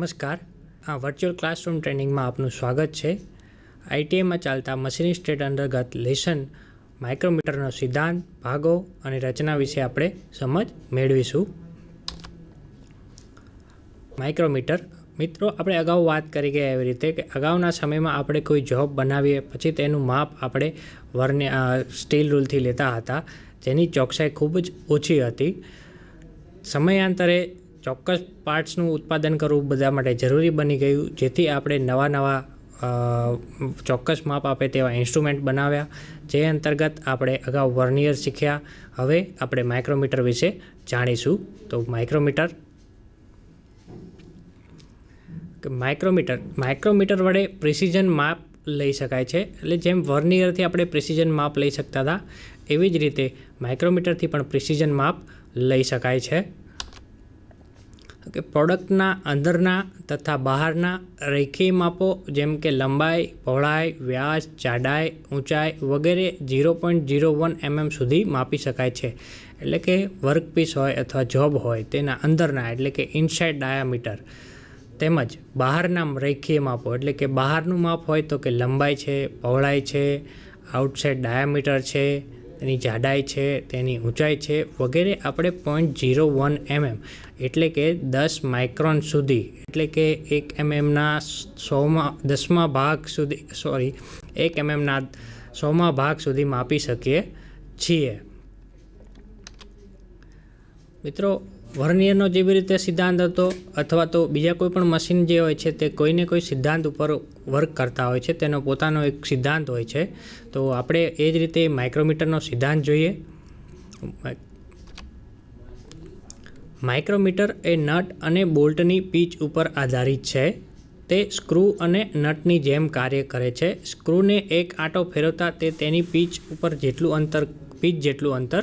નમસ્કાર આ virtual classroom ટ્રેનિંગમાં આપનું સ્વાગત છે આઈટીઆઈમાં ચાલતા મશીની સ્ટેટ અંતર્ગત લેશન માઇક્રોમીટરનો સિદ્ધાંત ભાગો અને રચના વિશે આપણે સમજ મેળવીશું માઇક્રોમીટર મિત્રો આપણે અગાઉ વાત કરી ગયા એવી રીતે કે અગાઉના સમયમાં આપણે કોઈ જોબ બનાવીએ પછી તેનું માપ આપણે વર્ને સ્ટીલ રૂલથી લેતા હતા જેની ચોકસાઈ ખૂબ જ ઓછી હતી સમયાંતરે ચોક્કસ પાર્ટ્સનું ઉત્પાદન કરવું બધા માટે જરૂરી બની ગયું જેથી આપણે નવા નવા ચોક્કસ માપ આપે તેવા ઇન્સ્ટ્રુમેન્ટ બનાવ્યા જે અંતર્ગત આપણે અગાઉ વર્નિયર શીખ્યા હવે આપણે માઇક્રોમીટર વિશે જાણીશું તો માઇક્રોમીટર માઇક્રોમીટર માઇક્રોમીટર વડે પ્રિસિઝન માપ લઈ શકાય છે એટલે જેમ વર્નિયરથી આપણે પ્રિસિઝન માપ લઈ શકતા હતા એવી જ રીતે માઇક્રોમીટરથી પણ પ્રિસિઝન માપ લઈ શકાય છે કે પ્રોડક્ટના અંદરના તથા બહારના રેખીય માપો જેમ કે લંબાઈ પહોળાઈ વ્યાસ જાડાઈ ઊંચાઈ વગેરે zero point zero one mm સુધી માપી શકાય છે એટલે કે વર્કપીસ હોય અથવા જોબ હોય તેના અંદરના એટલે કે ઇનસાઇડ ડાયામીટર તેમજ બહારના રેખીય માપો એટલે કે બહારનું માપ હોય તો કે લંબાઈ છે પહોળાઈ છે આઉટસાઇડ ડાયામીટર છે એની જાડાઈ છે તેની ઊંચાઈ છે વગેરે આપણે પોઈન્ટ ઝીરો વન એમએમ એટલે કે દસ માઇક્રોન સુધી એટલે કે એક એમએમના mm સોમાં દસમા ભાગ સુધી સોરી એક એમએમના mm સોમાં ભાગ સુધી માપી શકીએ છીએ મિત્રો વર્નિયરનો જેવી રીતે સિદ્ધાંત હતો અથવા તો બીજા કોઈ પણ મશીન જે હોય છે તે કોઈને કોઈ સિદ્ધાંત ઉપર વર્ક કરતા હોય છે તેનો પોતાનો એક સિદ્ધાંત હોય છે તો આપણે એ જ રીતે માઇક્રોમીટરનો સિદ્ધાંત જોઈએ માઇક્રોમીટર એ નટ અને બોલ્ટની પીચ ઉપર આધારિત છે તે સ્ક્રૂ અને નટની જેમ કાર્ય કરે છે સ્ક્રૂને એક આંટો ફેરવતા તે તેની પીચ ઉપર જેટલું અંતર પીચ જેટલું અંતર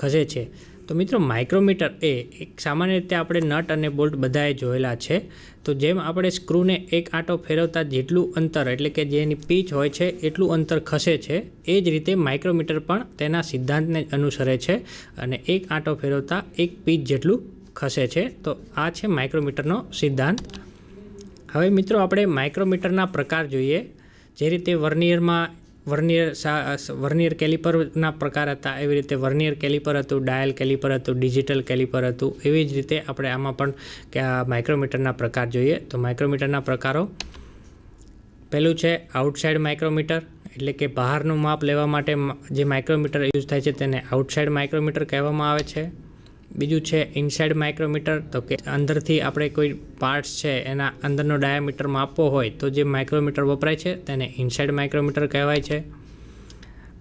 ખસે છે તો મિત્રો માઇક્રોમીટર એ એક સામાન્ય રીતે આપણે નટ અને બોલ્ટ બધાએ જોયેલા છે તો જેમ આપણે સ્ક્રૂને એક આંટો ફેરવતા જેટલું અંતર એટલે કે જેની પીચ હોય છે એટલું અંતર ખસે છે એ જ રીતે માઇક્રોમીટર પણ તેના સિદ્ધાંતને અનુસરે છે અને એક આંટો ફેરવતા એક પીચ જેટલું ખસે છે તો આ છે માઇક્રોમીટરનો સિદ્ધાંત હવે મિત્રો આપણે માઇક્રોમીટરના પ્રકાર જોઈએ જે રીતે વર્નિયરમાં વર્નિયર વર્નિયર કેલિપરના પ્રકાર હતા એવી રીતે વર્નિયર કેલિપર હતું ડાયલ કેલિપર હતું ડિજિટલ કેલિપર હતું એવી જ રીતે આપણે આમાં પણ કે આ માઇક્રોમીટરના પ્રકાર જોઈએ તો માઇક્રોમીટરના પ્રકારો પહેલું છે આઉટસાઇડ માઇક્રોમીટર એટલે કે બહારનું માપ લેવા માટે જે માઇક્રોમીટર યુઝ થાય છે તેને આઉટસાઇડ માઇક્રોમીટર કહેવામાં આવે છે બીજું છે ઇનસાઇડ માઇક્રોમીટર તો કે અંદરથી આપણે કોઈ પાર્ટ્સ છે એના અંદરનો ડાયામીટર માપવો હોય તો જે માઇક્રોમીટર વપરાય છે તેને ઇનસાઇડ માઇક્રોમીટર કહેવાય છે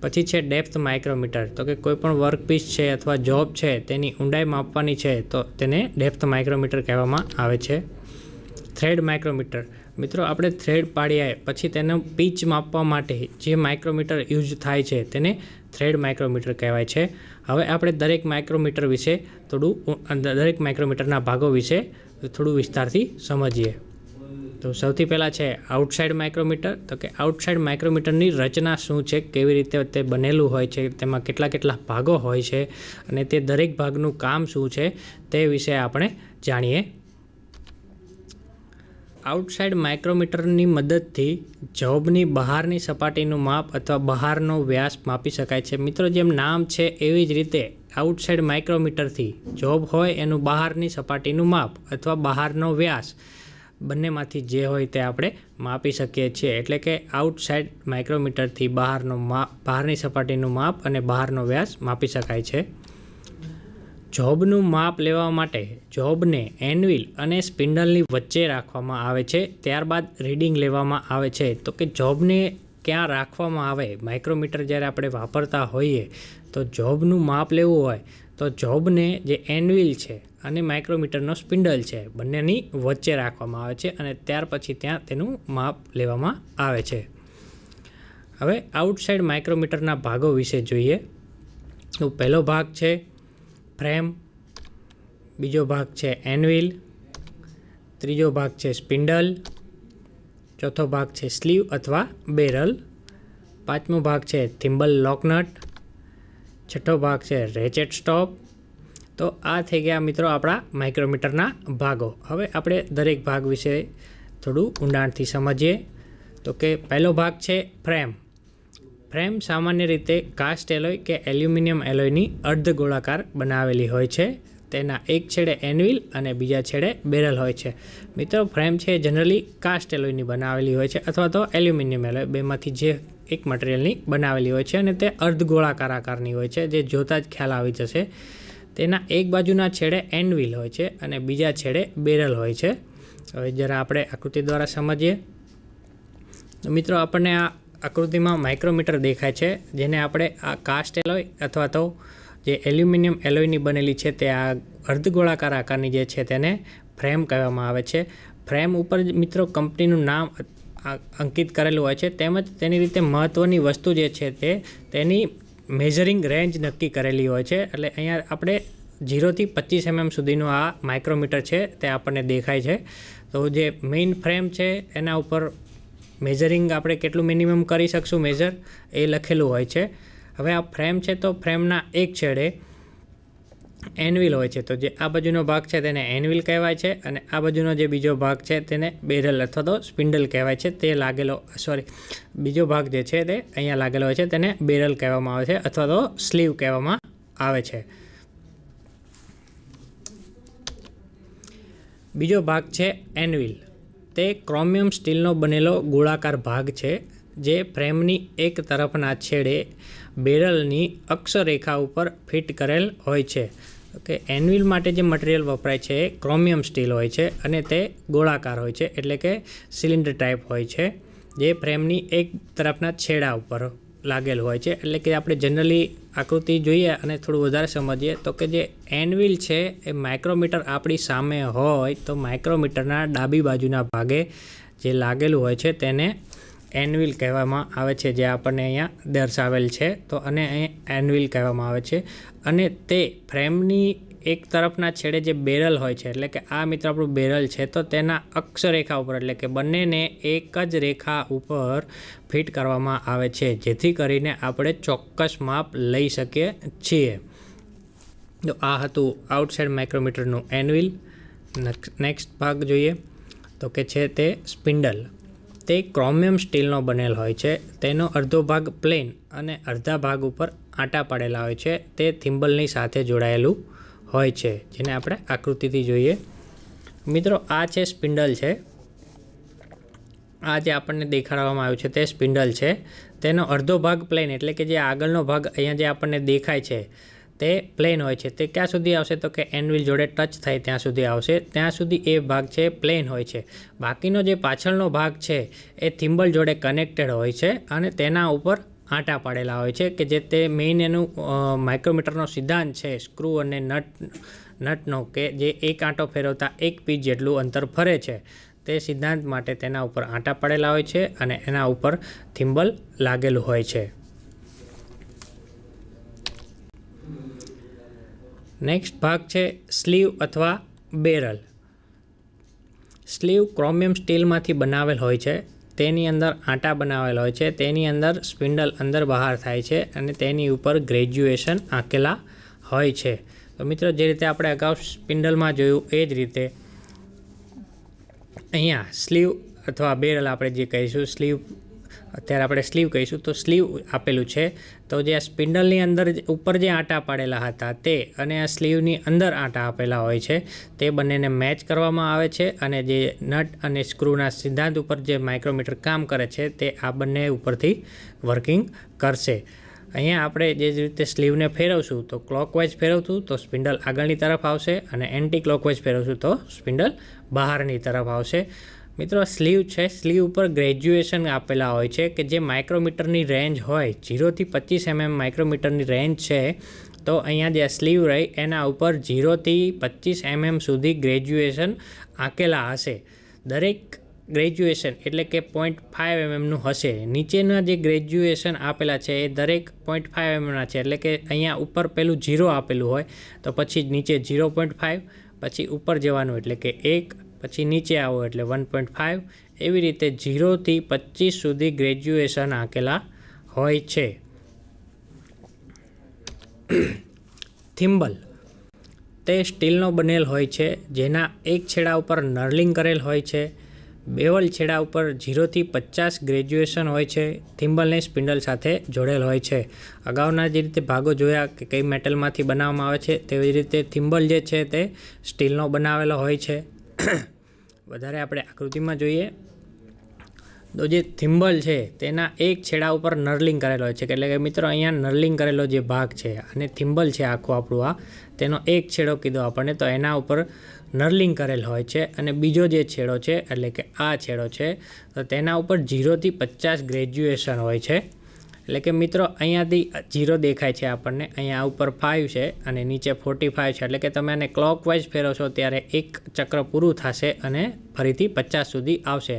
પછી છે ડેપ્થ માઇક્રોમીટર તો કે કોઈપણ વર્કપીસ છે અથવા જોબ છે તેની ઊંડાઈ માપવાની છે તો તેને ડેપ્થ માઇક્રોમીટર કહેવામાં આવે છે થ્રેડ માઇક્રોમીટર મિત્રો આપણે થ્રેડ પાડીએ પછી તેનો પીચ માપવા માટે જે માઇક્રોમીટર યુઝ થાય છે તેને થ્રેડ માઇક્રોમીટર કહેવાય છે હવે આપણે દરેક માઇક્રોમીટર વિશે થોડું દરેક માઇક્રોમીટરના ભાગો વિશે થોડું વિસ્તારથી સમજીએ તો સૌથી પહેલાં છે આઉટસાઇડ માઇક્રોમીટર તો કે આઉટસાઇડ માઇક્રોમીટરની રચના શું છે કેવી રીતે તે બનેલું હોય છે તેમાં કેટલા કેટલા ભાગો હોય છે અને તે દરેક ભાગનું કામ શું છે તે વિશે આપણે જાણીએ આઉટસાઇડ માઇક્રોમીટરની મદદથી જોબની બહારની સપાટીનું માપ અથવા બહારનો વ્યાસ માપી શકાય છે મિત્રો જેમ નામ છે એવી જ રીતે આઉટસાઇડ માઇક્રોમીટરથી જોબ હોય એનું બહારની સપાટીનું માપ અથવા બહારનો વ્યાસ બંનેમાંથી જે હોય તે આપણે માપી શકીએ છીએ એટલે કે આઉટસાઇડ માઇક્રોમીટરથી બહારનો માપ બહારની સપાટીનું માપ અને બહારનો વ્યાસ માપી શકાય છે જોબનું માપ લેવા માટે જોબને એનવિલ અને સ્પિન્ડલની વચ્ચે રાખવામાં આવે છે ત્યારબાદ રીડિંગ લેવામાં આવે છે તો કે જોબને ક્યાં રાખવામાં આવે માઇક્રોમીટર જ્યારે આપણે વાપરતા હોઈએ તો જોબનું માપ લેવું હોય તો જોબને જે એનવિલ છે અને માઇક્રોમીટરનો સ્પિન્ડલ છે બંનેની વચ્ચે રાખવામાં આવે છે અને ત્યાર પછી ત્યાં તેનું માપ લેવામાં આવે છે હવે આઉટસાઇડ માઇક્રોમીટરના ભાગો વિશે જોઈએ તો પહેલો ભાગ છે ફ્રેમ બીજો ભાગ છે એનવિલ ત્રીજો ભાગ છે સ્પિન્ડલ ચોથો ભાગ છે સ્લીવ અથવા બેરલ પાંચમો ભાગ છે થિમ્બલ લોકનટ છઠ્ઠો ભાગ છે રેચેટ સ્ટોપ તો આ થઈ ગયા મિત્રો આપણા માઇક્રોમીટરના ભાગો હવે આપણે દરેક ભાગ વિશે થોડું ઊંડાણથી સમજીએ તો કે પહેલો ભાગ છે ફ્રેમ ફ્રેમ સામાન્ય રીતે કાસ્ટ એલોય કે એલ્યુમિનિયમ એલોયની અર્ધ ગોળાકાર બનાવેલી હોય છે તેના એક છેડે એનવિલ અને બીજા છેડે બેરલ હોય છે મિત્રો ફ્રેમ છે જનરલી કાસ્ટ એલોયની બનાવેલી હોય છે અથવા તો એલ્યુમિનિયમ એલોય બેમાંથી જે એક મટીરિયલની બનાવેલી હોય છે અને તે અર્ધ ગોળાકાર આકારની હોય છે જે જોતાં જ ખ્યાલ આવી જશે તેના એક બાજુના છેડે એનવિલ હોય છે અને બીજા છેડે બેરલ હોય છે હવે જરા આપણે આકૃતિ દ્વારા સમજીએ મિત્રો આપણને આ આકૃતિમાં માઇક્રોમીટર દેખાય છે જેને આપણે આ કાસ્ટ એલોય અથવા તો જે એલ્યુમિનિયમ એલોયની બનેલી છે તે આ અર્ધગોળાકાર આકારની જે છે તેને ફ્રેમ કહેવામાં આવે છે ફ્રેમ ઉપર જ મિત્રો કંપનીનું નામ અંકિત કરેલું હોય છે તેમજ તેની રીતે મહત્ત્વની વસ્તુ જે છે તે તેની મેઝરિંગ રેન્જ નક્કી કરેલી હોય છે એટલે અહીંયા આપણે જીરોથી પચીસ એમએમ સુધીનું આ માઇક્રોમીટર છે તે આપણને દેખાય છે તો જે મેઇન ફ્રેમ છે એના ઉપર મેઝરિંગ આપણે કેટલું મિનિમમ કરી શકશું મેઝર એ લખેલું હોય છે હવે આ ફ્રેમ છે તો ફ્રેમના એક છેડે એનવિલ હોય છે તો જે આ બાજુનો ભાગ છે તેને એનવિલ કહેવાય છે અને આ બાજુનો જે બીજો ભાગ છે તેને બેરલ અથવા તો સ્પિન્ડલ કહેવાય છે તે લાગેલો સોરી બીજો ભાગ જે છે તે અહીંયા લાગેલો હોય છે તેને બેરલ કહેવામાં આવે છે અથવા તો સ્લીવ કહેવામાં આવે છે બીજો ભાગ છે એનવિલ તે ક્રોમિયમ સ્ટીલનો બનેલો ગોળાકાર ભાગ છે જે ફ્રેમની એક તરફના છેડે બેરલની અક્ષરેખા ઉપર ફિટ કરેલ હોય છે કે એનવિલ માટે જે મટિરિયલ વપરાય છે એ ક્રોમિયમ સ્ટીલ હોય છે અને તે ગોળાકાર હોય છે એટલે કે સિલિન્ડર ટાઈપ હોય છે જે ફ્રેમની એક તરફના છેડા ઉપર લાગેલ હોય છે એટલે કે આપણે જનરલી આકૃતિ જોઈએ અને થોડું વધારે સમજીએ તો કે જે એનવિલ છે એ માઇક્રોમીટર આપણી સામે હોય તો માઇક્રોમીટરના ડાબી બાજુના ભાગે જે લાગેલું હોય છે તેને એનવિલ કહેવામાં આવે છે જે આપણને અહીંયા દર્શાવેલ છે તો અને અહીં એનવિલ કહેવામાં આવે છે અને તે ફ્રેમની એક તરફના છેડે જે બેરલ હોય છે એટલે કે આ મિત્ર આપણું બેરલ છે તો તેના અક્ષરેખા ઉપર એટલે કે બંનેને એક જ રેખા ઉપર ફિટ કરવામાં આવે છે જેથી કરીને આપણે ચોક્કસ માપ લઈ શકીએ છીએ તો આ હતું આઉટસાઇડ માઇક્રોમીટરનું એનવિલ નેક્સ્ટ ભાગ જોઈએ તો કે છે તે સ્પિન્ડલ તે ક્રોમિયમ સ્ટીલનો બનેલ હોય છે તેનો અડધો ભાગ પ્લેન અને અડધા ભાગ ઉપર આટા પાડેલા હોય છે તે થિમ્બલની સાથે જોડાયેલું હોય છે જેને આપણે આકૃતિથી જોઈએ મિત્રો આ છે સ્પિન્ડલ છે આ જે આપણને દેખાડવામાં આવ્યું છે તે સ્પિન્ડલ છે તેનો અડધો ભાગ પ્લેન એટલે કે જે આગળનો ભાગ અહીંયા જે આપણને દેખાય છે તે પ્લેન હોય છે તે ક્યાં સુધી આવશે તો કે એનવિલ જોડે ટચ થાય ત્યાં સુધી આવશે ત્યાં સુધી એ ભાગ છે પ્લેન હોય છે બાકીનો જે પાછળનો ભાગ છે એ થિમ્બલ જોડે કનેક્ટેડ હોય છે અને તેના ઉપર આંટા પાડેલા હોય છે કે જે તે મેઇન એનું માઇક્રોમીટરનો સિદ્ધાંત છે સ્ક્રૂ અને નટ નટનો કે જે એક આંટો ફેરવતા એક પીચ જેટલું અંતર ફરે છે તે સિદ્ધાંત માટે તેના ઉપર આંટા પાડેલા હોય છે અને એના ઉપર થિમ્બલ લાગેલું હોય છે નેક્સ્ટ ભાગ છે સ્લીવ અથવા બેરલ સ્લીવ ક્રોમિયમ સ્ટીલમાંથી બનાવેલ હોય છે તેની અંદર આટા બનાવેલા હોય છે તેની અંદર સ્પિન્ડલ અંદર બહાર થાય છે અને તેની ઉપર ગ્રેજ્યુએશન આંકેલા હોય છે તો મિત્રો જે રીતે આપણે અગાઉ સ્પિન્ડલમાં જોયું એ જ રીતે અહીંયા સ્લીવ અથવા બેરલ આપણે જે કહીશું સ્લીવ અત્યારે આપણે સ્લીવ કહીશું તો સ્લીવ આપેલું છે તો જે આ સ્પિન્ડલની અંદર ઉપર જે આંટા પાડેલા હતા તે અને આ સ્લીવની અંદર આંટા આપેલા હોય છે તે બંનેને મેચ કરવામાં આવે છે અને જે નટ અને સ્ક્રૂના સિદ્ધાંત ઉપર જે માઇક્રોમીટર કામ કરે છે તે આ બંને ઉપરથી વર્કિંગ કરશે અહીંયા આપણે જે રીતે સ્લીવને ફેરવશું તો ક્લોકવાઇઝ ફેરવશું તો સ્પિન્ડલ આગળની તરફ આવશે અને એન્ટી ક્લોકવાઇઝ ફેરવશું તો સ્પિન્ડલ બહારની તરફ આવશે મિત્રો સ્લીવ છે સ્લીવ ઉપર ગ્રેજ્યુએશન આપેલા હોય છે કે જે માઇક્રોમીટરની રેન્જ હોય જીરોથી પચીસ એમએમ માઇક્રોમીટરની રેન્જ છે તો અહીંયા જે સ્લીવ રહી એના ઉપર જીરોથી પચીસ એમએમ સુધી ગ્રેજ્યુએશન આંકેલા હશે દરેક ગ્રેજ્યુએશન એટલે કે પોઈન્ટ ફાઇવ એમએમનું હશે નીચેના જે ગ્રેજ્યુએશન આપેલા છે એ દરેક પોઈન્ટ ફાઇવ એમએમના છે એટલે કે અહીંયા ઉપર પેલું જીરો આપેલું હોય તો પછી નીચે જીરો પોઈન્ટ ફાઇવ પછી ઉપર જવાનું એટલે કે એક પછી નીચે આવો એટલે વન પોઈન્ટ ફાઇવ એવી રીતે જીરોથી પચીસ સુધી ગ્રેજ્યુએશન આંકેલા હોય છે થિમ્બલ તે સ્ટીલનો બનેલ હોય છે જેના એક છેડા ઉપર નર્લિંગ કરેલ હોય છે બેવલ છેડા ઉપર જીરોથી પચાસ ગ્રેજ્યુએશન હોય છે થિમ્બલને સ્પિન્ડલ સાથે જોડેલ હોય છે અગાઉના જે રીતે ભાગો જોયા કે કઈ મેટલમાંથી બનાવવામાં આવે છે તેવી રીતે થિમ્બલ જે છે તે સ્ટીલનો બનાવેલો હોય છે વધારે આપણે આકૃતિમાં જોઈએ તો જે થિમ્બલ છે તેના એક છેડા ઉપર નર્લિંગ કરેલો છે એટલે કે મિત્રો અહીંયા નર્લિંગ કરેલો જે ભાગ છે અને થિમ્બલ છે આખું આપણું આ તેનો એક છેડો કીધો આપણને તો એના ઉપર નર્લિંગ કરેલ હોય છે અને બીજો જે છેડો છે એટલે કે આ છેડો છે તો તેના ઉપર ઝીરોથી પચાસ ગ્રેજ્યુએશન હોય છે એટલે કે મિત્રો અહીંયાથી ઝીરો દેખાય છે આપણને અહીંયા ઉપર ફાઇવ છે અને નીચે ફોર્ટી ફાઇવ છે એટલે કે તમે આને ક્લોકવાઇઝ ફેરો છો ત્યારે એક ચક્ર પૂરું થશે અને ફરીથી પચાસ સુધી આવશે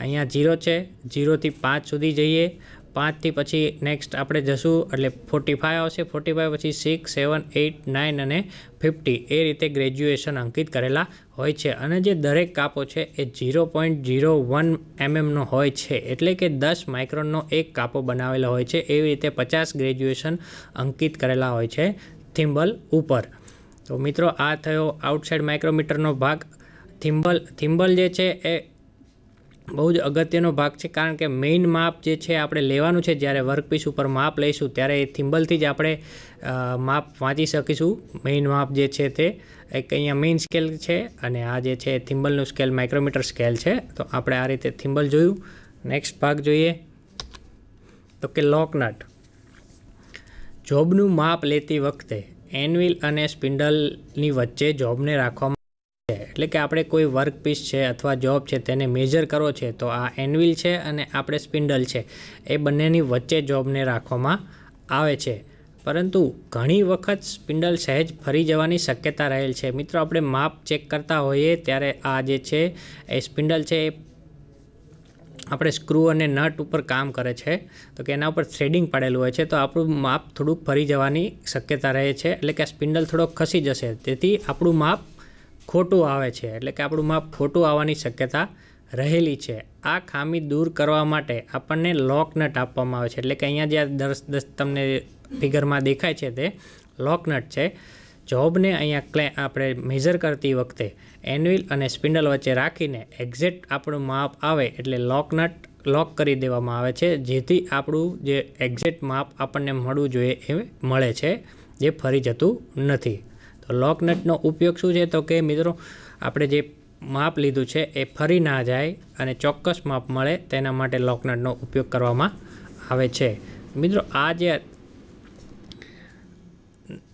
અહીંયા ઝીરો છે ઝીરોથી પાંચ સુધી જઈએ પાંચથી પછી નેક્સ્ટ આપણે જશું એટલે ફોર્ટી ફાઇવ આવશે ફોર્ટી ફાઇવ પછી સિક્સ સેવન એઇટ નાઇન અને ફિફ્ટી એ રીતે ગ્રેજ્યુએશન અંકિત કરેલા હોય છે અને જે દરેક કાપો છે એ ઝીરો પોઈન્ટ ઝીરો વન એમએમનો હોય છે એટલે કે દસ માઇક્રોનનો એક કાપો બનાવેલો હોય છે એવી રીતે પચાસ ગ્રેજ્યુએશન અંકિત કરેલા હોય છે થિમ્બલ ઉપર તો મિત્રો આ થયો આઉટસાઇડ માઇક્રોમીટરનો ભાગ થિમ્બલ થિમ્બલ જે છે એ બહુ જ અગત્યનો ભાગ છે કારણ કે મેઇન માપ જે છે આપણે લેવાનું છે જ્યારે વર્કપીસ ઉપર માપ લઈશું ત્યારે એ થિમ્બલથી જ આપણે માપ વાંચી શકીશું મેઇન માપ જે છે તે એક અહીંયા મેઇન સ્કેલ છે અને આ જે છે થિમ્બલનું સ્કેલ માઇક્રોમીટર સ્કેલ છે તો આપણે આ રીતે થિમ્બલ જોયું નેક્સ્ટ ભાગ જોઈએ તો કે લોકનટ જોબનું માપ લેતી વખતે એનવિલ અને સ્પિન્ડલની વચ્ચે જોબને રાખવામાં એટલે કે આપણે કોઈ વર્ક પીસ છે અથવા જોબ છે તેને મેજર કરવો છે તો આ એનવિલ છે અને આપણે સ્પિન્ડલ છે એ બંનેની વચ્ચે જોબને રાખવામાં આવે છે પરંતુ ઘણી વખત સ્પિન્ડલ સહેજ ફરી જવાની શક્યતા રહેલ છે મિત્રો આપણે માપ ચેક કરતા હોઈએ ત્યારે આ જે છે એ સ્પિન્ડલ છે એ આપણે સ્ક્રૂ અને નટ ઉપર કામ કરે છે તો કે એના ઉપર થ્રેડિંગ પાડેલું હોય છે તો આપણું માપ થોડુંક ફરી જવાની શક્યતા રહે છે એટલે કે સ્પિન્ડલ થોડોક ખસી જશે તેથી આપણું માપ ખોટું આવે છે એટલે કે આપણું માપ ખોટું આવવાની શક્યતા રહેલી છે આ ખામી દૂર કરવા માટે આપણને લોકનટ આપવામાં આવે છે એટલે કે અહીંયા જે દસ દસ તમને ફિગરમાં દેખાય છે તે લોકનટ છે જોબને અહીંયા ક્લે આપણે મેઝર કરતી વખતે એનવિલ અને સ્પિન્ડલ વચ્ચે રાખીને એક્ઝેક્ટ આપણું માપ આવે એટલે લોકનટ લોક કરી દેવામાં આવે છે જેથી આપણું જે એક્ઝેક્ટ માપ આપણને મળવું જોઈએ એ મળે છે જે ફરી જતું નથી તો લોકનટનો ઉપયોગ શું છે તો કે મિત્રો આપણે જે માપ લીધું છે એ ફરી ના જાય અને ચોક્કસ માપ મળે તેના માટે લોક નટનો ઉપયોગ કરવામાં આવે છે મિત્રો આ જે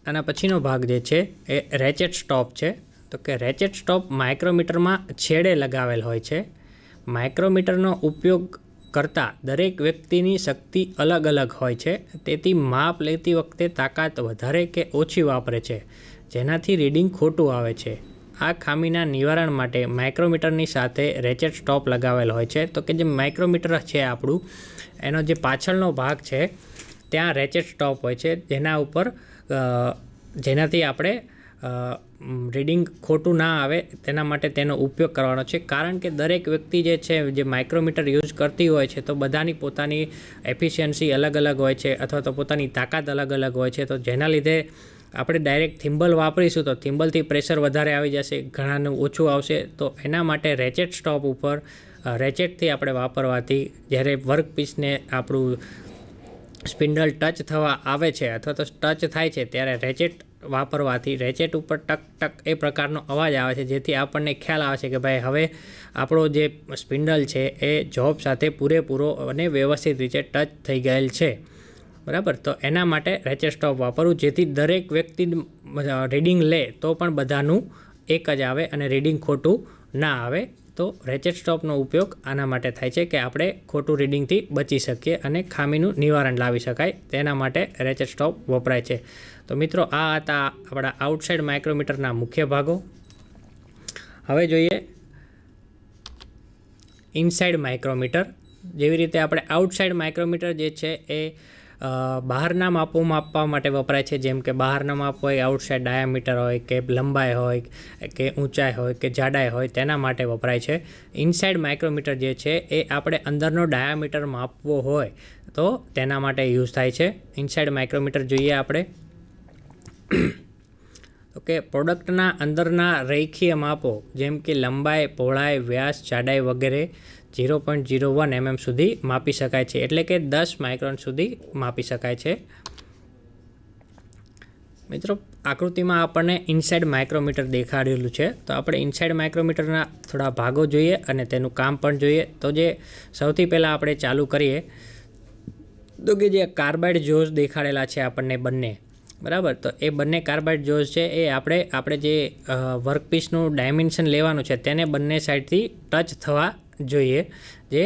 આના પછીનો ભાગ જે છે એ રેચેટ સ્ટોપ છે તો કે રેચેટ સ્ટોપ માઇક્રોમીટરમાં છેડે લગાવેલ હોય છે માઇક્રોમીટરનો ઉપયોગ કરતા દરેક વ્યક્તિની શક્તિ અલગ અલગ હોય છે તેથી માપ લેતી વખતે તાકાત વધારે કે ઓછી વાપરે છે જેનાથી રીડિંગ ખોટું આવે છે આ ખામીના નિવારણ માટે માઇક્રોમીટરની સાથે રેચેટ સ્ટોપ લગાવેલ હોય છે તો કે જે માઇક્રોમીટર છે આપણું એનો જે પાછળનો ભાગ છે ત્યાં રેચેટ સ્ટોપ હોય છે જેના ઉપર જેનાથી આપણે રીડિંગ ખોટું ના આવે તેના માટે તેનો ઉપયોગ કરવાનો છે કારણ કે દરેક વ્યક્તિ જે છે જે માઇક્રોમીટર યુઝ કરતી હોય છે તો બધાની પોતાની એફિશિયન્સી અલગ અલગ હોય છે અથવા તો પોતાની તાકાત અલગ અલગ હોય છે તો જેના લીધે આપણે ડાયરેક્ટ થિમ્બલ વાપરીશું તો થિમ્બલથી પ્રેશર વધારે આવી જશે ઘણાનું ઓછું આવશે તો એના માટે રેચેટ સ્ટોપ ઉપર રેચેટથી આપણે વાપરવાથી જ્યારે વર્કપીસને આપણું સ્પિન્ડલ ટચ થવા આવે છે અથવા તો ટચ થાય છે ત્યારે રેચેટ વાપરવાથી રેચેટ ઉપર ટક ટક એ પ્રકારનો અવાજ આવે છે જેથી આપણને ખ્યાલ આવે છે કે ભાઈ હવે આપણો જે સ્પિન્ડલ છે એ જોબ સાથે પૂરેપૂરો અને વ્યવસ્થિત રીતે ટચ થઈ ગયેલ છે બરાબર તો એના માટે રેચેટ સ્ટોપ વાપરવું જેથી દરેક વ્યક્તિ રીડિંગ લે તો પણ બધાનું એક જ આવે અને રીડિંગ ખોટું ના આવે તો રેચેટ સ્ટોપનો ઉપયોગ આના માટે થાય છે કે આપણે ખોટું રીડિંગથી બચી શકીએ અને ખામીનું નિવારણ લાવી શકાય તેના માટે રેચેટ સ્ટોપ વપરાય છે તો મિત્રો આ હતા આપણા આઉટસાઇડ માઇક્રોમીટરના મુખ્ય ભાગો હવે જોઈએ ઇનસાઇડ માઇક્રોમીટર જેવી રીતે આપણે આઉટસાઇડ માઇક્રોમીટર જે છે એ બહારના માપો માપવા માટે વપરાય છે જેમ કે બહારના માપ હોય આઉટસાઇડ ડાયામીટર હોય કે લંબાઈ હોય કે ઊંચાઈ હોય કે જાડાઈ હોય તેના માટે વપરાય છે ઇનસાઇડ માઇક્રોમીટર જે છે એ આપણે અંદરનો ડાયામીટર માપવો હોય તો તેના માટે યુઝ થાય છે ઇનસાઇડ માઇક્રોમીટર જોઈએ આપણે ઓકે પ્રોડક્ટના અંદરના રેખીય માપો જેમ કે લંબાઈ પહોળાઈ વ્યાસ જાડાઈ વગેરે zero point zero one mm સુધી માપી શકાય છે એટલે કે દસ માઇક્રોન સુધી માપી શકાય છે મિત્રો આકૃતિમાં આપણને ઇનસાઇડ માઇક્રોમીટર દેખાડેલું છે તો આપણે ઇનસાઇડ માઇક્રોમીટરના થોડા ભાગો જોઈએ અને તેનું કામ પણ જોઈએ તો જે સૌથી પહેલાં આપણે ચાલુ કરીએ તો કે જે કાર્બાઇડ જોઝ દેખાડેલા છે આપણને બંને બરાબર તો એ બંને કાર્બાઇડ જોઝ છે એ આપણે આપણે જે વર્કપીસનું ડાયમેન્શન લેવાનું છે તેને બંને સાઇડથી ટચ થવા જોઈએ જે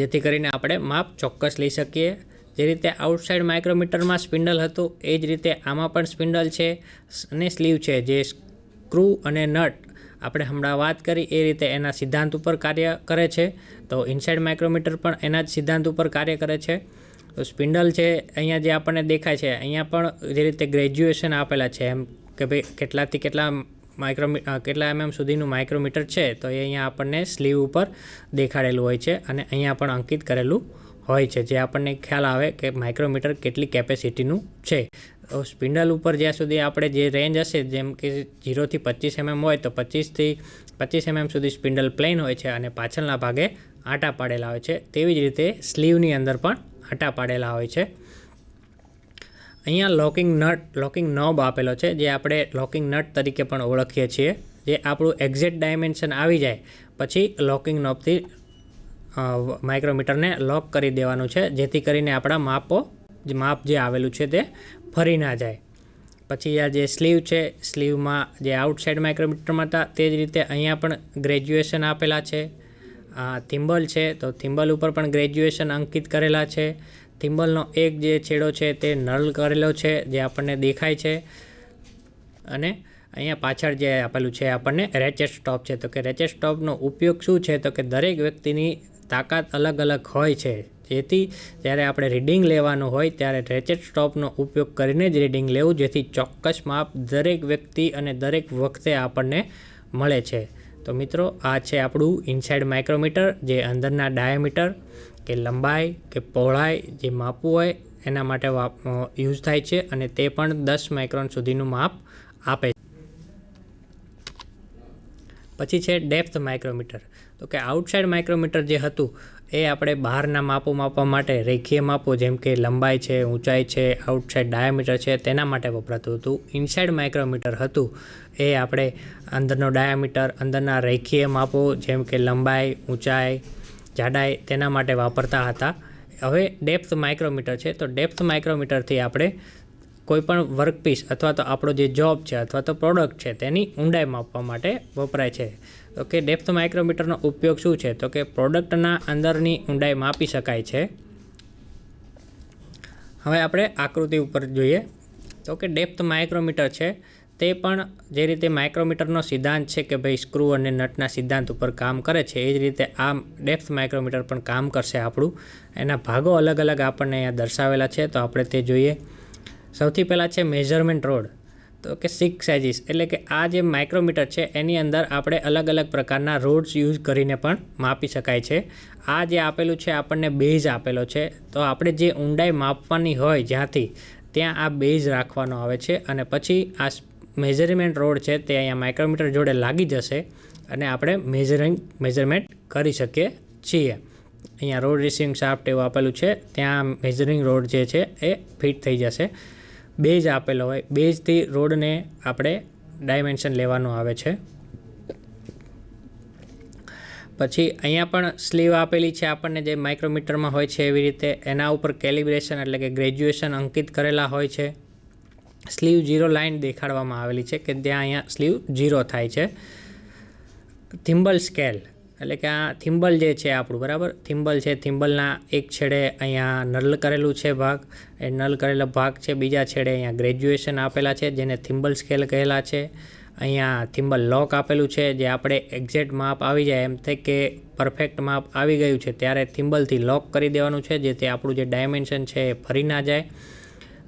જેથી કરીને આપણે માપ ચોક્કસ લઈ શકીએ જે રીતે આઉટસાઇડ માઇક્રોમીટરમાં સ્પિન્ડલ હતું એ જ રીતે આમાં પણ સ્પિન્ડલ છે અને સ્લીવ છે જે સ્ક્રૂ અને નટ આપણે હમણાં વાત કરી એ રીતે એના સિદ્ધાંત ઉપર કાર્ય કરે છે તો ઇનસાઇડ માઇક્રોમીટર પણ એના જ સિદ્ધાંત ઉપર કાર્ય કરે છે તો સ્પિન્ડલ છે અહીંયા જે આપણને દેખાય છે અહીંયા પણ જે રીતે ગ્રેજ્યુએશન આપેલા છે એમ કે ભાઈ કેટલાથી કેટલા માઇક્રોમી કેટલા એમએમ સુધીનું માઇક્રોમીટર છે તો એ અહીંયા આપણને સ્લીવ ઉપર દેખાડેલું હોય છે અને અહીંયા પણ અંકિત કરેલું હોય છે જે આપણને ખ્યાલ આવે કે માઇક્રોમીટર કેટલી કેપેસિટીનું છે સ્પિન્ડલ ઉપર જ્યાં સુધી આપણે જે રેન્જ હશે જેમ કે ઝીરોથી પચીસ એમએમ હોય તો પચીસથી પચીસ એમએમ સુધી સ્પિન્ડલ પ્લેન હોય છે અને પાછળના ભાગે આટા પાડેલા હોય છે તેવી જ રીતે સ્લીવની અંદર પણ આટા પાડેલા હોય છે અહીંયા લોકિંગ નટ લોકિંગ નોબ આપેલો છે જે આપણે લોકિંગ નટ તરીકે પણ ઓળખીએ છીએ જે આપણું એક્ઝેક્ટ ડાયમેન્શન આવી જાય પછી લોકિંગ નોબથી માઇક્રોમીટરને લોક કરી દેવાનું છે જેથી કરીને આપણા માપો માપ જે આવેલું છે તે ફરી ના જાય પછી આ જે સ્લીવ છે સ્લીવમાં જે આઉટસાઇડ માઇક્રોમીટરમાં હતા તે જ રીતે અહીંયા પણ ગ્રેજ્યુએશન આપેલા છે થિમ્બલ છે તો થિમ્બલ ઉપર પણ ગ્રેજ્યુએશન અંકિત કરેલા છે થિમ્બલનો એક જે છેડો છે તે નર્લ કરેલો છે જે આપણને દેખાય છે અને અહીંયા પાછળ જે આપેલું છે આપણને રેચેટ સ્ટોપ છે તો કે રેચેટ સ્ટોપનો ઉપયોગ શું છે તો કે દરેક વ્યક્તિની તાકાત અલગ અલગ હોય છે જેથી જ્યારે આપણે રીડિંગ લેવાનું હોય ત્યારે રેચેટ સ્ટોપનો ઉપયોગ કરીને જ રીડિંગ લેવું જેથી ચોક્કસ માપ દરેક વ્યક્તિ અને દરેક વખતે આપણને મળે છે તો મિત્રો આ છે આપણું ઇનસાઇડ માઇક્રોમીટર જે અંદરના ડાયામીટર કે લંબાઈ કે પહોળાઈ જે માપવું હોય એના માટે યુઝ થાય છે અને તે પણ દસ માઇક્રોન સુધીનું માપ આપે છે પછી છે ડેપ્થ માઇક્રોમીટર તો કે આઉટસાઇડ માઇક્રોમીટર જે હતું એ આપણે બહારના માપો માપવા માટે રેખીય માપો જેમ કે લંબાઈ છે ઊંચાઈ છે આઉટસાઇડ ડાયામીટર છે તેના માટે વપરાતું હતું ઇનસાઇડ માઇક્રોમીટર હતું એ આપણે અંદરનો ડાયામીટર અંદરના રેખીય માપો જેમ કે લંબાઈ ઊંચાઈ જાડાઈ તેના માટે વાપરતા હતા હવે ડેપ્થ માઇક્રોમીટર છે તો ડેપ્થ માઇક્રોમીટરથી આપણે કોઈપણ વર્કપીસ અથવા તો આપણો જે જોબ છે અથવા તો પ્રોડક્ટ છે તેની ઊંડાઈ માપવા માટે વપરાય છે તો કે ડેપ્થ માઇક્રોમીટરનો ઉપયોગ શું છે તો કે પ્રોડક્ટના અંદરની ઊંડાઈ માપી શકાય છે હવે આપણે આકૃતિ ઉપર જોઈએ તો કે ડેપ્થ માઇક્રોમીટર છે તે પણ જે રીતે માઇક્રોમીટરનો સિદ્ધાંત છે કે ભાઈ સ્ક્રૂ અને નટના સિદ્ધાંત ઉપર કામ કરે છે એ જ રીતે આ ડેપ્થ માઇક્રોમીટર પણ કામ કરશે આપણું એના ભાગો અલગ અલગ આપણને અહીંયા દર્શાવેલા છે તો આપણે તે જોઈએ સૌથી પહેલાં છે મેઝરમેન્ટ રોડ તો કે સિક્સ સાઇઝિસ એટલે કે આ જે માઇક્રોમીટર છે એની અંદર આપણે અલગ અલગ પ્રકારના રોડ્સ યુઝ કરીને પણ માપી શકાય છે આ જે આપેલું છે આપણને બેઝ આપેલો છે તો આપણે જે ઊંડાઈ માપવાની હોય જ્યાંથી ત્યાં આ બેઝ રાખવાનો આવે છે અને પછી આ મેઝરમેન્ટ રોડ છે તે અહીંયા માઇક્રોમીટર જોડે લાગી જશે અને આપણે મેઝરિંગ મેઝરમેન્ટ કરી શકીએ છીએ અહીંયા રોડ રિસિંગ શાફ્ટ એવું આપેલું છે ત્યાં મેઝરિંગ રોડ જે છે એ ફિટ થઈ જશે બેઝ આપેલો હોય બેઝથી રોડને આપણે ડાયમેન્શન લેવાનું આવે છે પછી અહીંયા પણ સ્લીવ આપેલી છે આપણને જે માઇક્રોમીટરમાં હોય છે એવી રીતે એના ઉપર કેલિબ્રેશન એટલે કે ગ્રેજ્યુએશન અંકિત કરેલા હોય છે સ્લીવ ઝીરો લાઇન દેખાડવામાં આવેલી છે કે ત્યાં અહીંયા સ્લીવ ઝીરો થાય છે થિમ્બલ સ્કેલ એટલે કે આ થિમ્બલ જે છે આપણું બરાબર થિમ્બલ છે થિમ્બલના એક છેડે અહીંયા નલ કરેલું છે ભાગ એ નલ કરેલો ભાગ છે બીજા છેડે અહીંયા ગ્રેજ્યુએશન આપેલા છે જેને થિમ્બલ સ્કેલ કહેલા છે અહીંયા થિમ્બલ લોક આપેલું છે જે આપણે એક્ઝેક્ટ માપ આવી જાય એમ થાય કે પરફેક્ટ માપ આવી ગયું છે ત્યારે થિમ્બલથી લોક કરી દેવાનું છે જેથી આપણું જે ડાયમેન્શન છે એ ફરી ના જાય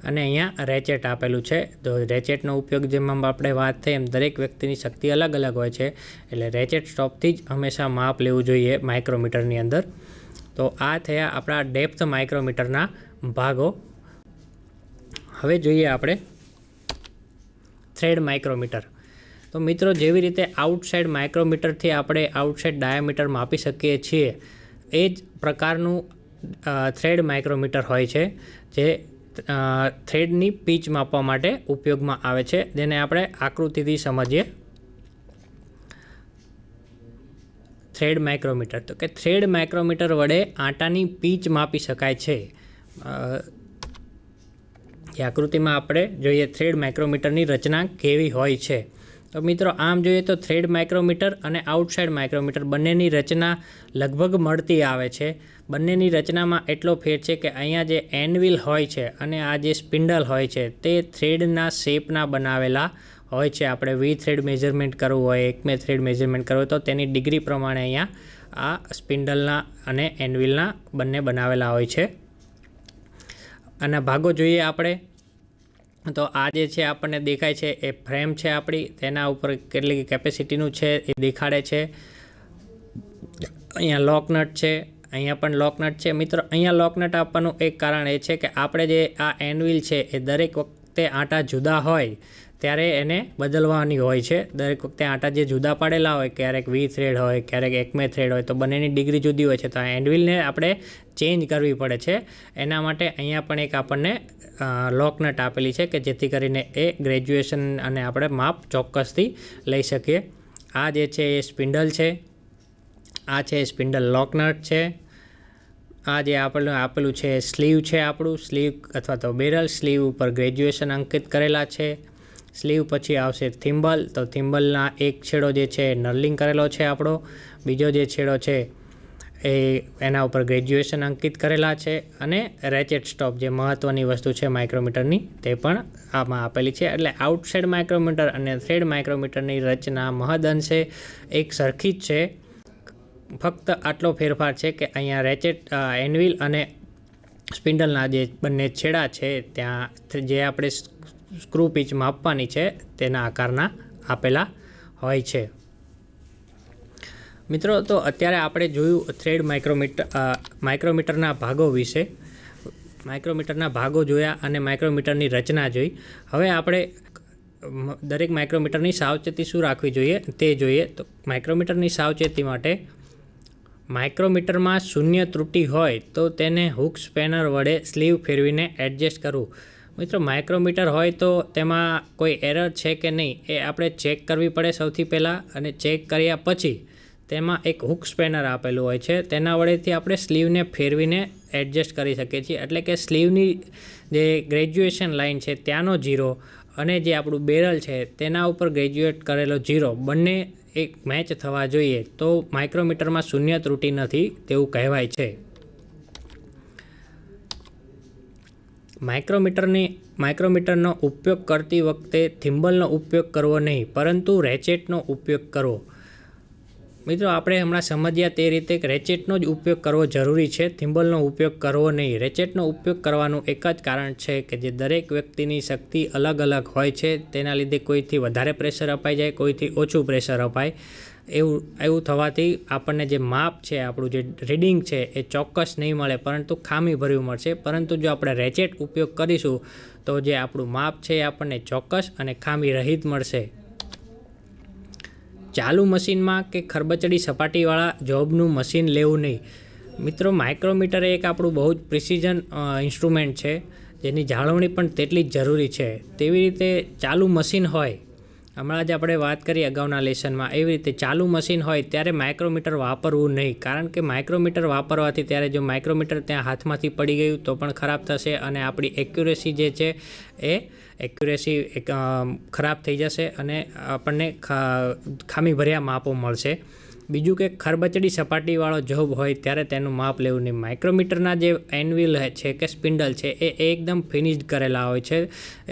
અને અહીંયા રેચેટ આપેલું છે તો રેચેટનો ઉપયોગ જેમાં આપણે વાત થઈ એમ દરેક વ્યક્તિની શક્તિ અલગ અલગ હોય છે એટલે રેચેટ સ્ટોપથી જ હંમેશા માપ લેવું જોઈએ માઇક્રોમીટરની અંદર તો આ થયા આપણા ડેપ્થ માઇક્રોમીટરના ભાગો હવે જોઈએ આપણે થ્રેડ માઇક્રોમીટર તો મિત્રો જેવી રીતે આઉટસાઇડ માઇક્રોમીટરથી આપણે આઉટસાઇડ ડાયામીટર માપી શકીએ છીએ એ જ પ્રકારનું થ્રેડ માઇક્રોમીટર હોય છે જે થ્રેડની પીચ માપવા માટે ઉપયોગમાં આવે છે જેને આપણે આકૃતિથી સમજીએ થ્રેડ માઇક્રોમીટર તો કે થ્રેડ માઇક્રોમીટર વડે આટાની પીચ માપી શકાય છે આકૃતિમાં આપણે જોઈએ થ્રેડ માઇક્રોમીટરની રચના કેવી હોય છે તો મિત્રો આમ જોઈએ તો થ્રેડ માઇક્રોમીટર અને આઉટસાઇડ માઇક્રોમીટર બંનેની રચના લગભગ મળતી આવે છે બંનેની રચનામાં એટલો ફેર છે કે અહીંયા જે એનવિલ હોય છે અને આ જે સ્પિન્ડલ હોય છે તે થ્રેડના શેપના બનાવેલા હોય છે આપણે વી થ્રેડ મેઝરમેન્ટ કરવું હોય એક મે થ્રેડ મેઝરમેન્ટ કરવું હોય તો તેની ડિગ્રી પ્રમાણે અહીંયા આ સ્પિન્ડલના અને એનવિલના બંને બનાવેલા હોય છે અને ભાગો જોઈએ આપણે તો આ જે છે આપણને દેખાય છે એ ફ્રેમ છે આપણી તેના ઉપર કેટલી કેપેસિટીનું છે એ દેખાડે છે અહીંયા લોકનટ છે અહીંયા પણ લોકનટ છે મિત્રો અહીંયા લોકનટ આપવાનું એક કારણ એ છે કે આપણે જે આ એનવિલ છે એ દરેક વખતે આટા જુદા હોય ત્યારે એને બદલવાની હોય છે દરેક વખતે આટા જે જુદા પાડેલા હોય ક્યારેક વી થ્રેડ હોય ક્યારેક એકમે થ્રેડ હોય તો બંનેની ડિગ્રી જુદી હોય છે તો આ હેન્ડવિલને આપણે ચેન્જ કરવી પડે છે એના માટે અહીંયા પણ એક આપણને લોકનટ આપેલી છે કે જેથી કરીને એ ગ્રેજ્યુએશન અને આપણે માપ ચોક્કસથી લઈ શકીએ આ જે છે એ સ્પિન્ડલ છે આ છે સ્પિન્ડલ લોકનટ છે આ જે આપણને આપેલું છે સ્લીવ છે આપણું સ્લીવ અથવા તો બેરલ સ્લીવ ઉપર ગ્રેજ્યુએશન અંકિત કરેલા છે સ્લીવ પછી આવશે થિમ્બલ તો થિમ્બલના એક છેડો જે છે નર્લિંગ કરેલો છે આપણો બીજો જે છેડો છે એ એના ઉપર ગ્રેજ્યુએશન અંકિત કરેલા છે અને રેચેટ સ્ટોપ જે મહત્ત્વની વસ્તુ છે માઇક્રોમીટરની તે પણ આમાં આપેલી છે એટલે આઉટસાઇડ માઇક્રોમીટર અને થ્રેડ માઇક્રોમીટરની રચના મહદઅંશે એક સરખી જ છે ફક્ત આટલો ફેરફાર છે કે અહીંયા રેચેટ એનવિલ અને સ્પિન્ડલના જે બંને છેડા છે ત્યાં જે આપણે સ્ક્રૂ પીચ માપવાની છે તેના આકારના આપેલા હોય છે મિત્રો તો અત્યારે આપણે જોયું થ્રેડ માઇક્રોમીટર માઇક્રોમીટરના ભાગો વિશે માઇક્રોમીટરના ભાગો જોયા અને માઇક્રોમીટરની રચના જોઈ હવે આપણે દરેક માઇક્રોમીટરની સાવચેતી શું રાખવી જોઈએ તે જોઈએ તો માઇક્રોમીટરની સાવચેતી માટે માઇક્રોમીટરમાં શૂન્ય ત્રુટિ હોય તો તેને હુક સ્પેનર વડે સ્લીવ ફેરવીને એડજસ્ટ કરવું મિત્રો માઇક્રોમીટર હોય તો તેમાં કોઈ એરર છે કે નહીં એ આપણે ચેક કરવી પડે સૌથી પહેલાં અને ચેક કર્યા પછી તેમાં એક હુક સ્પેનર આપેલું હોય છે તેના વડેથી આપણે સ્લીવને ફેરવીને એડજસ્ટ કરી શકીએ છીએ એટલે કે સ્લીવની જે ગ્રેજ્યુએશન લાઇન છે ત્યાંનો જીરો અને જે આપણું બેરલ છે તેના ઉપર ગ્રેજ્યુએટ કરેલો જીરો બંને એક મેચ થવા જોઈએ તો માઇક્રોમીટરમાં શૂન્ય ત્રુટિ નથી તેવું કહેવાય છે માઇક્રોમીટરની માઇક્રોમીટરનો ઉપયોગ કરતી વખતે થિમ્બલનો ઉપયોગ કરવો નહીં પરંતુ રેચેટનો ઉપયોગ કરવો મિત્રો આપણે હમણાં સમજ્યા તે રીતે રેચેટનો જ ઉપયોગ કરવો જરૂરી છે થિમ્બલનો ઉપયોગ કરવો નહીં રેચેટનો ઉપયોગ કરવાનું એક જ કારણ છે કે જે દરેક વ્યક્તિની શક્તિ અલગ અલગ હોય છે તેના લીધે કોઈથી વધારે પ્રેશર અપાઈ જાય કોઈથી ઓછું પ્રેશર અપાય એવું એવું થવાથી આપણને જે માપ છે આપણું જે રીડિંગ છે એ ચોક્કસ નહીં મળે પરંતુ ખામીભર્યું મળશે પરંતુ જો આપણે રેચેટ ઉપયોગ કરીશું તો જે આપણું માપ છે એ આપણને ચોક્કસ અને ખામી રહિત મળશે ચાલુ મશીનમાં કે ખરબચડી સપાટીવાળા જોબનું મશીન લેવું નહીં મિત્રો માઇક્રોમીટર એક આપણું બહુ જ પ્રિસિઝન ઇન્સ્ટ્રુમેન્ટ છે જેની જાળવણી પણ તેટલી જ જરૂરી છે તેવી રીતે ચાલુ મશીન હોય હમણાં જ આપણે વાત કરી અગાઉના લેસનમાં એવી રીતે ચાલુ મશીન હોય ત્યારે માઇક્રોમીટર વાપરવું નહીં કારણ કે માઇક્રોમીટર વાપરવાથી ત્યારે જો માઇક્રોમીટર ત્યાં હાથમાંથી પડી ગયું તો પણ ખરાબ થશે અને આપણી એક્યુરેસી જે છે એ એક્યુરેસી ખરાબ થઈ જશે અને આપણને ખામીભર્યા માપો મળશે બીજું કે ખરબચડી સપાટીવાળો જોબ હોય ત્યારે તેનું માપ લેવું નહીં માઇક્રોમીટરના જે એનવિલ છે કે સ્પિન્ડલ છે એ એકદમ ફિનિશ કરેલા હોય છે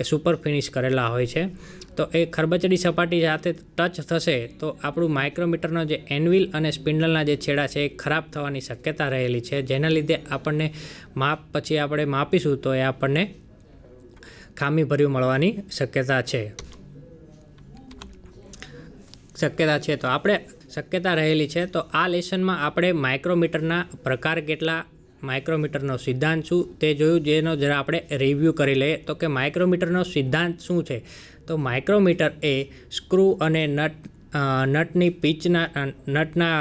એ સુપર ફિનિશ કરેલા હોય છે તો એ ખરબચડી સપાટી સાથે ટચ થશે તો આપણું માઇક્રોમીટરનો જે એનવિલ અને સ્પિન્ડલના જે છેડા છે એ ખરાબ થવાની શક્યતા રહેલી છે જેના લીધે આપણને માપ પછી આપણે માપીશું તો એ આપણને ખામીભર્યું મળવાની શક્યતા છે શક્યતા છે તો આપણે શક્યતા રહેલી છે તો આ લેસનમાં આપણે માઇક્રોમીટરના પ્રકાર કેટલા માઇક્રોમીટરનો સિદ્ધાંત શું તે જોયું જેનો જરા આપણે રિવ્યૂ કરી લઈએ તો કે માઇક્રોમીટરનો સિદ્ધાંત શું છે તો માઇક્રોમીટર એ સ્ક્રૂ અને નટ નટની પીચના નટના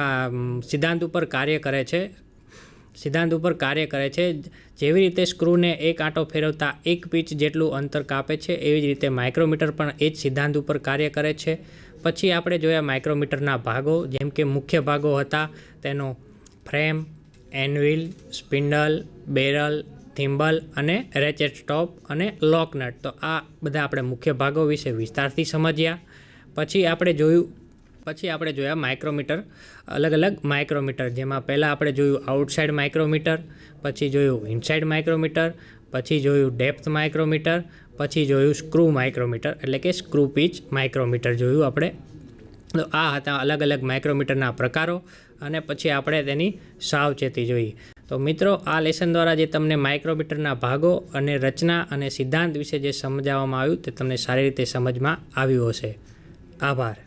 સિદ્ધાંત ઉપર કાર્ય કરે છે સિદ્ધાંત ઉપર કાર્ય કરે છે જેવી રીતે સ્ક્રૂને એક આંટો ફેરવતા એક પીચ જેટલું અંતર કાપે છે એવી જ રીતે માઇક્રોમીટર પણ એ જ સિદ્ધાંત ઉપર કાર્ય કરે છે પછી આપણે જોયા માઇક્રોમીટરના ભાગો જેમ કે મુખ્ય ભાગો હતા તેનો frame anvil spindle barrel thimble અને રેચેટ સ્ટોપ અને લોકનટ તો આ બધા આપણે મુખ્ય ભાગો વિશે વિસ્તારથી સમજ્યા પછી આપણે જોયું પછી આપણે જોયા માઇક્રોમીટર અલગ અલગ માઇક્રોમીટર જેમાં પહેલાં આપણે જોયું આઉટસાઇડ માઇક્રોમીટર પછી જોયું ઇનસાઇડ માઇક્રોમીટર પછી જોયું ડેપ્થ માઇક્રોમીટર પછી જોયું સ્ક્રૂ માઇક્રોમીટર એટલે કે સ્ક્રૂ પીચ માઇક્રોમીટર જોયું આપણે તો આ હતા અલગ અલગ માઇક્રોમીટરના પ્રકારો અને પછી આપણે તેની સાવચેતી જોઈએ તો મિત્રો આ લેસન દ્વારા જે તમને માઇક્રોમીટરના ભાગો અને રચના અને સિદ્ધાંત વિશે જે સમજાવવામાં આવ્યું તે તમને સારી રીતે સમજમાં આવ્યું હશે આભાર